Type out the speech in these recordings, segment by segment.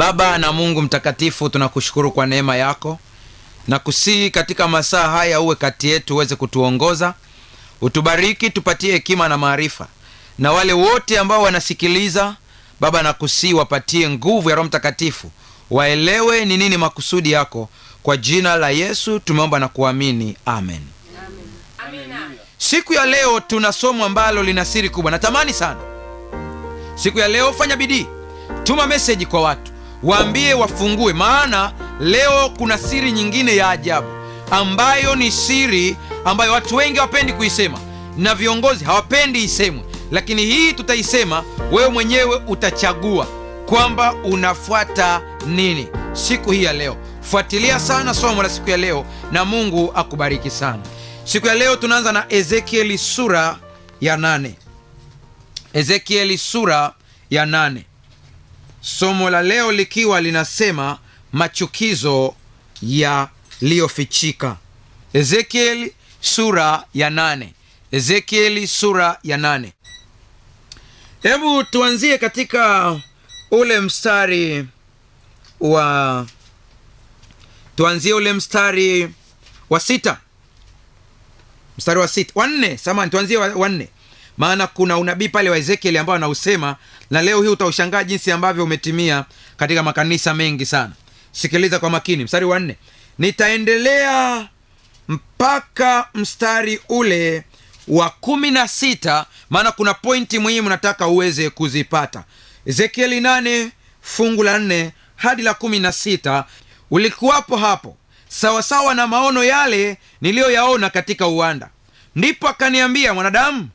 Baba na Mungu mtakatifu, tunakushukuru kwa neema yako na kusihi katika masaa haya uwe kati yetu, uweze kutuongoza, utubariki, tupatie hekima na maarifa, na wale wote ambao wanasikiliza Baba na kusihi wapatie nguvu ya Roho Mtakatifu, waelewe ni nini makusudi yako. Kwa jina la Yesu tumeomba na kuamini, amen. Amen. Siku ya leo tuna somo ambalo lina siri kubwa, natamani sana siku ya leo. Fanya bidii, tuma meseji kwa watu waambie wafungue, maana leo kuna siri nyingine ya ajabu ambayo ni siri ambayo watu wengi hawapendi kuisema na viongozi hawapendi isemwe, lakini hii tutaisema. Wewe mwenyewe utachagua kwamba unafuata nini siku hii ya leo. Fuatilia sana somo la siku ya leo na Mungu akubariki sana. Siku ya leo tunaanza na Ezekieli sura ya nane. Ezekieli sura ya nane somo la leo likiwa linasema machukizo yaliyofichika ezekieli sura ya nane ezekieli sura ya nane hebu tuanzie katika ule mstari wa tuanzie ule mstari wa sita mstari wa sita wanne samani tuanzie wanne wa maana kuna unabii pale wa ezekieli ambao anausema na leo hii utaushangaa jinsi ambavyo umetimia katika makanisa mengi sana sikiliza kwa makini mstari wa nne nitaendelea mpaka mstari ule wa kumi na sita maana kuna pointi muhimu nataka uweze kuzipata ezekieli nane fungu la nne hadi la kumi na sita ulikuwapo hapo sawasawa na maono yale niliyoyaona katika uwanda ndipo akaniambia mwanadamu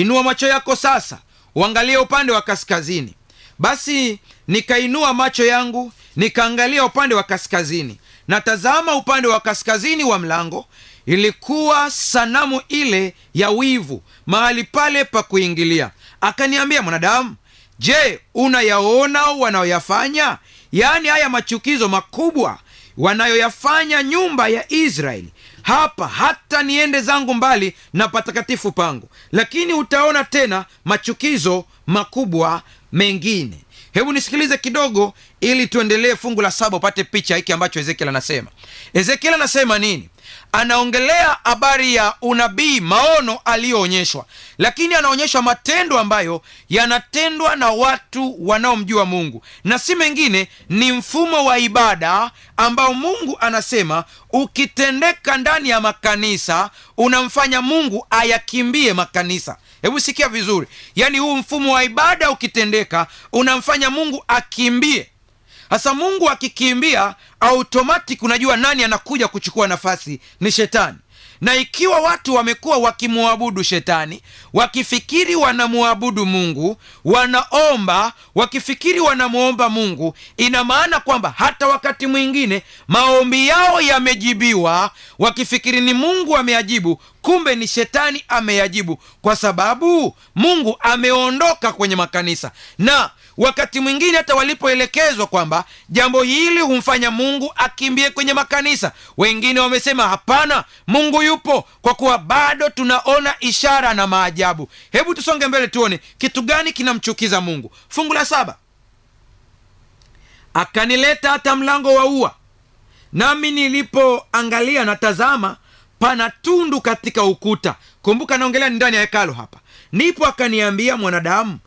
inua macho yako sasa, uangalie upande wa kaskazini. Basi nikainua macho yangu nikaangalia upande wa kaskazini, natazama upande wa kaskazini wa mlango ilikuwa sanamu ile ya wivu, mahali pale pa kuingilia. Akaniambia, mwanadamu, je, unayaona wanayoyafanya? Yaani haya machukizo makubwa wanayoyafanya nyumba ya Israeli hapa hata niende zangu mbali na patakatifu pangu lakini utaona tena machukizo makubwa mengine hebu nisikilize kidogo ili tuendelee fungu la saba upate picha hiki ambacho ezekiel anasema ezekiel anasema nini anaongelea habari ya unabii, maono aliyoonyeshwa, lakini anaonyeshwa matendo ambayo yanatendwa na watu wanaomjua Mungu, na si mengine, ni mfumo wa ibada ambao Mungu anasema ukitendeka ndani ya makanisa unamfanya Mungu ayakimbie makanisa. Hebu sikia vizuri, yaani huu mfumo wa ibada ukitendeka unamfanya Mungu akimbie hasa mungu akikimbia automatic unajua nani anakuja kuchukua nafasi ni shetani na ikiwa watu wamekuwa wakimwabudu shetani wakifikiri wanamwabudu mungu wanaomba wakifikiri wanamwomba mungu ina maana kwamba hata wakati mwingine maombi yao yamejibiwa wakifikiri ni mungu ameajibu kumbe ni shetani ameyajibu kwa sababu mungu ameondoka kwenye makanisa na wakati mwingine hata walipoelekezwa kwamba jambo hili humfanya mungu akimbie kwenye makanisa wengine wamesema hapana mungu yupo kwa kuwa bado tunaona ishara na maajabu hebu tusonge mbele tuone kitu gani kinamchukiza mungu fungu la saba akanileta hata mlango wa ua nami nilipoangalia natazama pana tundu katika ukuta kumbuka naongelea ni ndani ya hekalo hapa ndipo akaniambia mwanadamu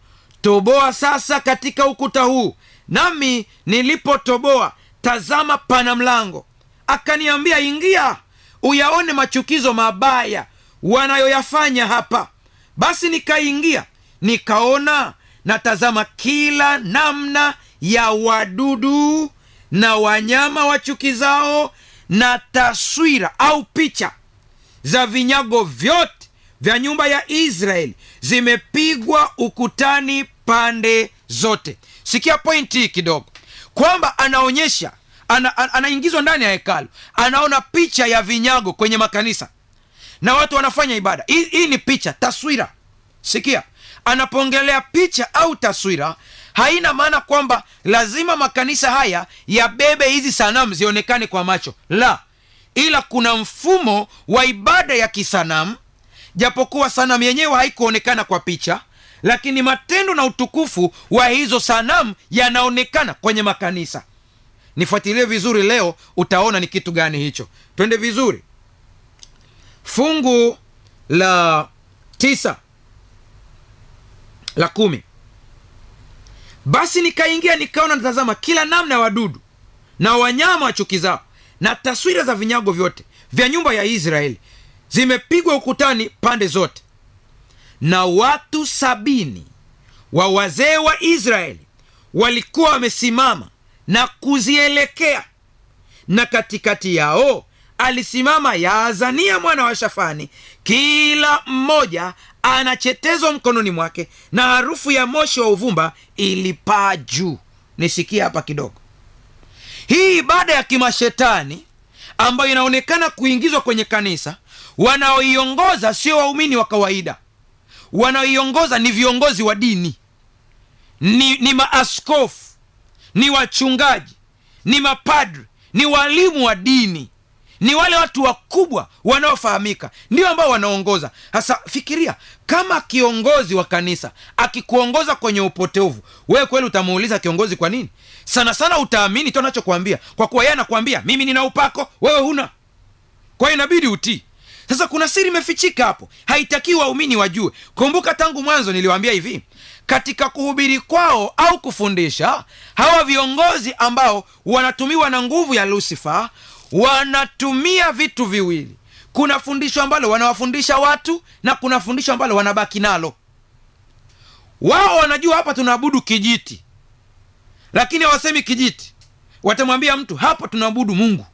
toboa sasa katika ukuta huu nami nilipotoboa tazama pana mlango akaniambia ingia uyaone machukizo mabaya wanayoyafanya hapa basi nikaingia nikaona na tazama kila namna ya wadudu na wanyama wachukizao na taswira au picha za vinyago vyote vya nyumba ya israeli zimepigwa ukutani pande zote sikia pointi hii kidogo kwamba anaonyesha ana, ana, anaingizwa ndani ya hekalu anaona picha ya vinyago kwenye makanisa na watu wanafanya ibada hii ni picha taswira sikia anapoongelea picha au taswira haina maana kwamba lazima makanisa haya yabebe hizi sanamu zionekane kwa macho la ila kuna mfumo wa ibada ya kisanamu japokuwa sanamu yenyewe haikuonekana kwa picha lakini matendo na utukufu wa hizo sanamu yanaonekana kwenye makanisa nifuatilie vizuri leo utaona ni kitu gani hicho twende vizuri fungu la tisa la kumi basi nikaingia nikaona natazama kila namna ya wadudu na wanyama wachukizao na taswira za vinyago vyote vya nyumba ya israeli zimepigwa ukutani pande zote, na watu sabini wa wazee wa Israeli walikuwa wamesimama na kuzielekea, na katikati yao alisimama Yaazania mwana wa Shafani, kila mmoja anachetezwa mkononi mwake, na harufu ya moshi wa uvumba ilipaa juu. Nisikia hapa kidogo, hii ibada ya kimashetani ambayo inaonekana kuingizwa kwenye kanisa, wanaoiongoza sio waumini wa kawaida, wanaoiongoza ni viongozi wa dini, ni, ni maaskofu, ni wachungaji, ni mapadri, ni walimu wa dini ni wale watu wakubwa wanaofahamika ndio ambao wanaongoza hasa fikiria kama kiongozi wa kanisa akikuongoza kwenye upotevu wewe kweli utamuuliza kiongozi kwa nini sana sana utaamini tu anachokwambia kwa kuwa yeye anakwambia mimi nina upako wewe huna kwa hiyo inabidi utii sasa kuna siri imefichika hapo haitakii waumini wajue kumbuka tangu mwanzo niliwaambia hivi katika kuhubiri kwao au kufundisha hawa viongozi ambao wanatumiwa na nguvu ya lusifa wanatumia vitu viwili kuna fundisho ambalo wanawafundisha watu na kuna fundisho ambalo wanabaki nalo wao wanajua hapa tunaabudu kijiti lakini hawasemi kijiti watamwambia mtu hapa tunaabudu mungu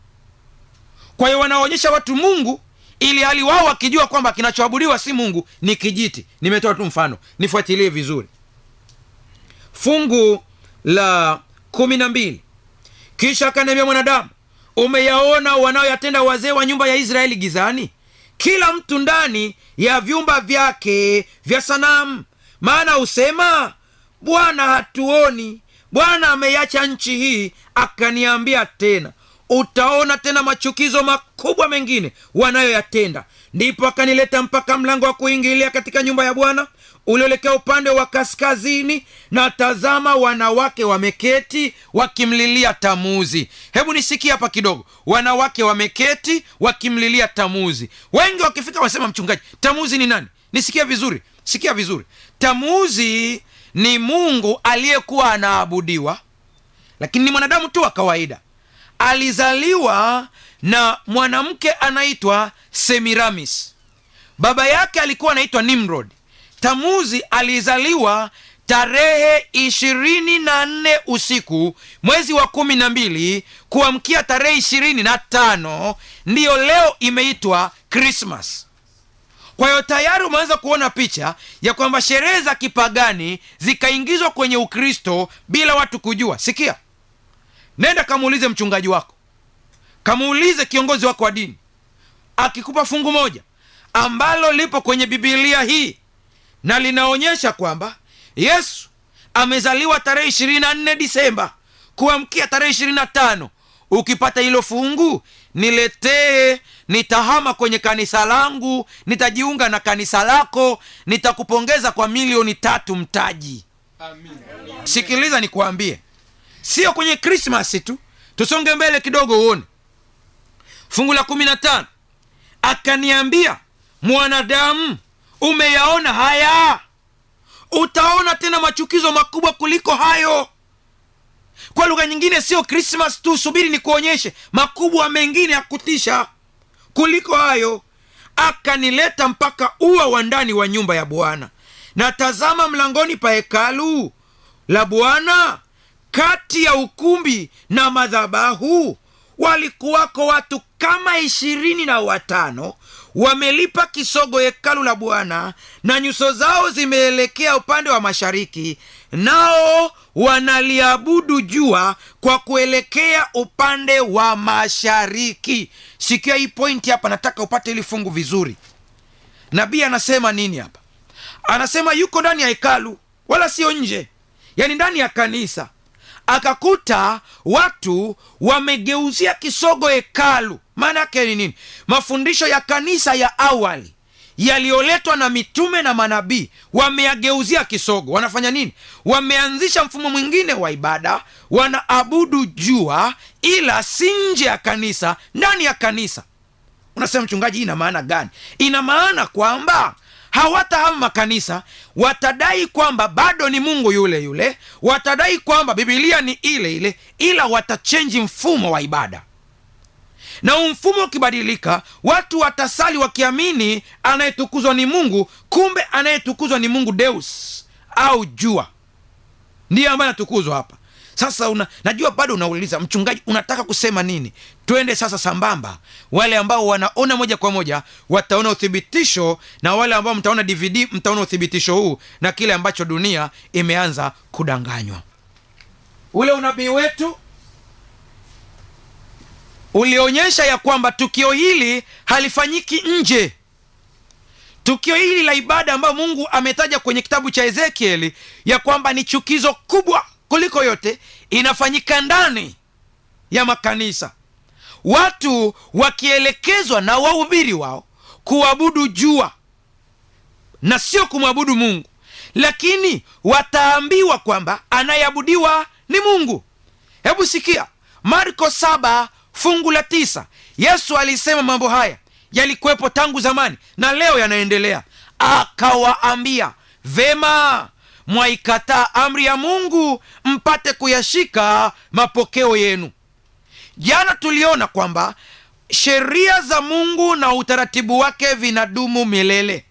kwa hiyo wanaonyesha watu mungu ili hali wao wakijua kwamba kinachoabudiwa si mungu ni kijiti nimetoa tu mfano nifuatilie vizuri fungu la kumi na mbili kisha akaniambia mwanadamu umeyaona wanaoyatenda wazee wa nyumba ya israeli gizani kila mtu ndani ya vyumba vyake vya sanamu maana husema bwana hatuoni bwana ameiacha nchi hii akaniambia tena utaona tena machukizo makubwa mengine wanayoyatenda ndipo akanileta mpaka mlango wa kuingilia katika nyumba ya bwana ulioelekea upande wa kaskazini, na tazama, wanawake wameketi wakimlilia Tamuzi. Hebu nisikie hapa kidogo, wanawake wameketi wakimlilia Tamuzi. Wengi wakifika wanasema, mchungaji, Tamuzi ni nani? Nisikia vizuri, sikia vizuri. Tamuzi ni mungu aliyekuwa anaabudiwa, lakini ni mwanadamu tu wa kawaida. Alizaliwa na mwanamke anaitwa Semiramis. Baba yake alikuwa anaitwa nimrodi Tamuzi alizaliwa tarehe ishirini na nne usiku mwezi wa kumi na mbili kuamkia tarehe ishirini na tano ndiyo leo imeitwa Krismas. Kwa hiyo tayari umeweza kuona picha ya kwamba sherehe za kipagani zikaingizwa kwenye Ukristo bila watu kujua. Sikia, nenda kamuulize mchungaji wako, kamuulize kiongozi wako wa dini, akikupa fungu moja ambalo lipo kwenye Bibilia hii na linaonyesha kwamba yesu amezaliwa tarehe ishirini na nne disemba kuamkia tarehe ishirini na tano ukipata hilo fungu niletee nitahama kwenye kanisa langu nitajiunga na kanisa lako nitakupongeza kwa milioni tatu mtaji Amin. sikiliza nikuambie sio kwenye krismasi tu tusonge mbele kidogo uone fungu la kumi na tano akaniambia mwanadamu umeyaona haya utaona tena machukizo makubwa kuliko hayo kwa lugha nyingine sio krismas tu subiri nikuonyeshe makubwa mengine ya kutisha kuliko hayo akanileta mpaka ua wa ndani wa nyumba ya bwana na tazama mlangoni pa hekalu la bwana kati ya ukumbi na madhabahu walikuwako watu kama ishirini na watano wamelipa kisogo hekalu la Bwana, na nyuso zao zimeelekea upande wa mashariki, nao wanaliabudu jua kwa kuelekea upande wa mashariki. Sikia hii pointi hapa, nataka upate hili fungu vizuri. Nabii anasema nini hapa? Anasema yuko ndani ya hekalu, wala sio nje, yaani ndani ya kanisa, akakuta watu wamegeuzia kisogo hekalu maana yake ni nini? Mafundisho ya kanisa ya awali yaliyoletwa na mitume na manabii wameyageuzia kisogo. Wanafanya nini? Wameanzisha mfumo mwingine wa ibada, wanaabudu jua, ila si nje ya kanisa, ndani ya kanisa. Unasema mchungaji, hii ina maana gani? Ina maana kwamba hawatahama makanisa, watadai kwamba bado ni Mungu yule yule, watadai kwamba Bibilia ni ile ile, ila watachenji mfumo wa ibada na umfumo ukibadilika, watu watasali wakiamini anayetukuzwa ni Mungu, kumbe anayetukuzwa ni Mungu Deus au jua ndiye ambaye anatukuzwa hapa. Sasa una, najua bado unauliza mchungaji, unataka kusema nini? Twende sasa sambamba. Wale ambao wanaona moja kwa moja wataona uthibitisho, na wale ambao mtaona DVD mtaona uthibitisho huu na kile ambacho dunia imeanza kudanganywa. Ule unabii wetu ulionyesha ya kwamba tukio hili halifanyiki nje tukio hili la ibada ambayo mungu ametaja kwenye kitabu cha ezekieli ya kwamba ni chukizo kubwa kuliko yote inafanyika ndani ya makanisa watu wakielekezwa na waubiri wao kuabudu jua na sio kumwabudu mungu lakini wataambiwa kwamba anayeabudiwa ni mungu hebu sikia marko saba fungu la tisa yesu alisema mambo haya yalikuwepo tangu zamani na leo yanaendelea akawaambia vema mwaikataa amri ya mungu mpate kuyashika mapokeo yenu jana tuliona kwamba sheria za mungu na utaratibu wake vinadumu milele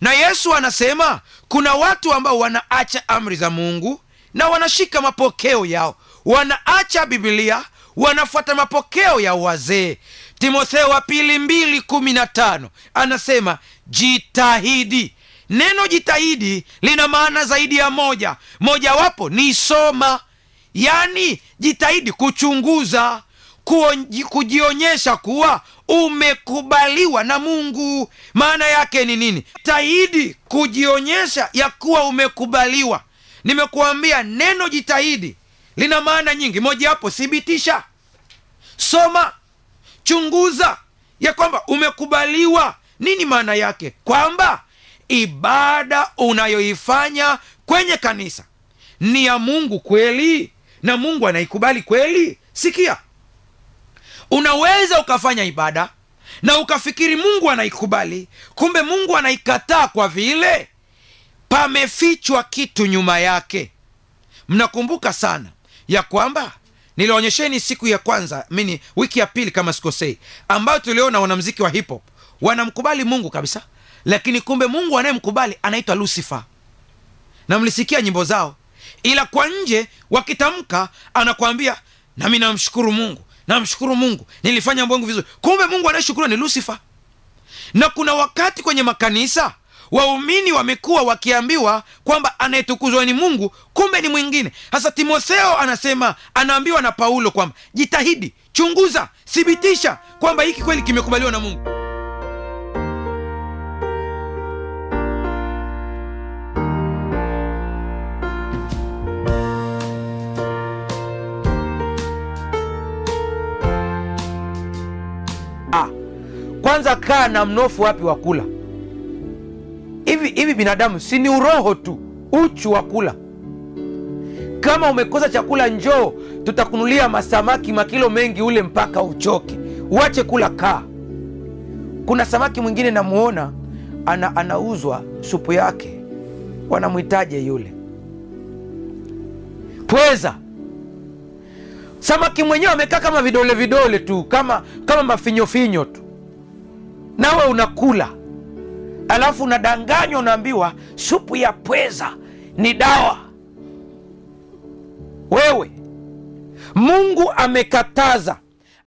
na yesu anasema kuna watu ambao wanaacha amri za mungu na wanashika mapokeo yao wanaacha bibilia wanafuata mapokeo ya wazee timotheo wa pili mbili kumi na tano anasema jitahidi neno jitahidi lina maana zaidi ya moja mojawapo ni soma yaani jitahidi kuchunguza kujionyesha kuwa umekubaliwa na mungu maana yake ni nini jitahidi kujionyesha ya kuwa umekubaliwa nimekuambia neno jitahidi lina maana nyingi mojawapo thibitisha soma chunguza ya kwamba umekubaliwa nini maana yake kwamba ibada unayoifanya kwenye kanisa ni ya mungu kweli na mungu anaikubali kweli sikia unaweza ukafanya ibada na ukafikiri mungu anaikubali kumbe mungu anaikataa kwa vile pamefichwa kitu nyuma yake mnakumbuka sana ya kwamba nilionyesheni siku ya kwanza mini wiki ya pili kama sikosei ambayo tuliona wanamziki wa hip hop wanamkubali mungu kabisa lakini kumbe mungu anayemkubali anaitwa lucifer na mlisikia nyimbo zao ila kwa nje wakitamka anakwambia nami namshukuru mungu namshukuru mungu nilifanya mambo vizuri kumbe mungu anayeshukuriwa ni lucifer na kuna wakati kwenye makanisa waumini wamekuwa wakiambiwa kwamba anayetukuzwa ni mungu kumbe ni mwingine sasa timotheo anasema anaambiwa na paulo kwamba jitahidi chunguza thibitisha kwamba hiki kweli kimekubaliwa na mungu ah, kwanza kaa na mnofu wapi wa kula binadamu si ni uroho tu, uchu wa kula. Kama umekosa chakula, njoo tutakunulia masamaki makilo mengi, ule mpaka uchoke, uache kula. Kaa, kuna samaki mwingine namuona ana, anauzwa supu yake, wanamwitaje yule pweza. Samaki mwenyewe amekaa kama vidole vidole tu, kama kama mafinyofinyo tu, nawe unakula alafu unadanganywa, unaambiwa supu ya pweza ni dawa. Wewe Mungu amekataza